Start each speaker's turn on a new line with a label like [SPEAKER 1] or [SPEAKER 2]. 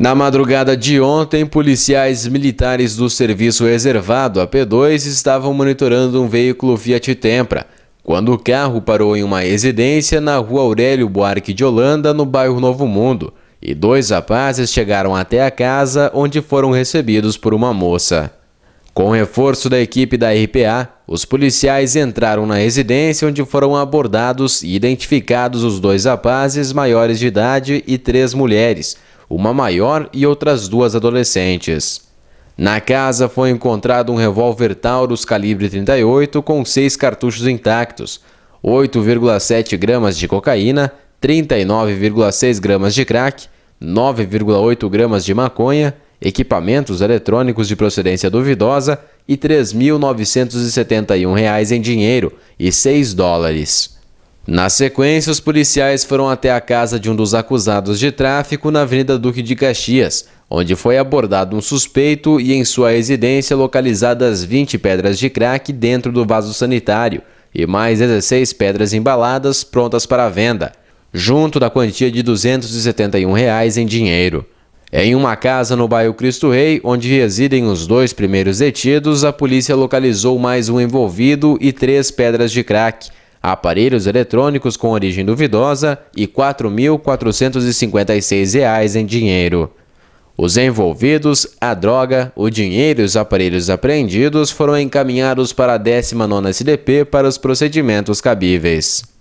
[SPEAKER 1] Na madrugada de ontem, policiais militares do Serviço Reservado, a P2, estavam monitorando um veículo Fiat Tempra, quando o carro parou em uma residência na rua Aurélio Buarque de Holanda, no bairro Novo Mundo, e dois rapazes chegaram até a casa, onde foram recebidos por uma moça. Com reforço da equipe da RPA, os policiais entraram na residência onde foram abordados e identificados os dois rapazes maiores de idade e três mulheres, uma maior e outras duas adolescentes. Na casa foi encontrado um revólver Taurus calibre 38 com seis cartuchos intactos, 8,7 gramas de cocaína, 39,6 gramas de crack, 9,8 gramas de maconha, equipamentos eletrônicos de procedência duvidosa e R$ 3.971 em dinheiro e 6 dólares. Na sequência, os policiais foram até a casa de um dos acusados de tráfico na Avenida Duque de Caxias, onde foi abordado um suspeito e em sua residência localizadas 20 pedras de crack dentro do vaso sanitário e mais 16 pedras embaladas prontas para venda, junto da quantia de R$ 271 reais em dinheiro. Em uma casa no bairro Cristo Rei, onde residem os dois primeiros detidos, a polícia localizou mais um envolvido e três pedras de crack, aparelhos eletrônicos com origem duvidosa e R$ 4.456 em dinheiro. Os envolvidos, a droga, o dinheiro e os aparelhos apreendidos foram encaminhados para a 19ª SDP para os procedimentos cabíveis.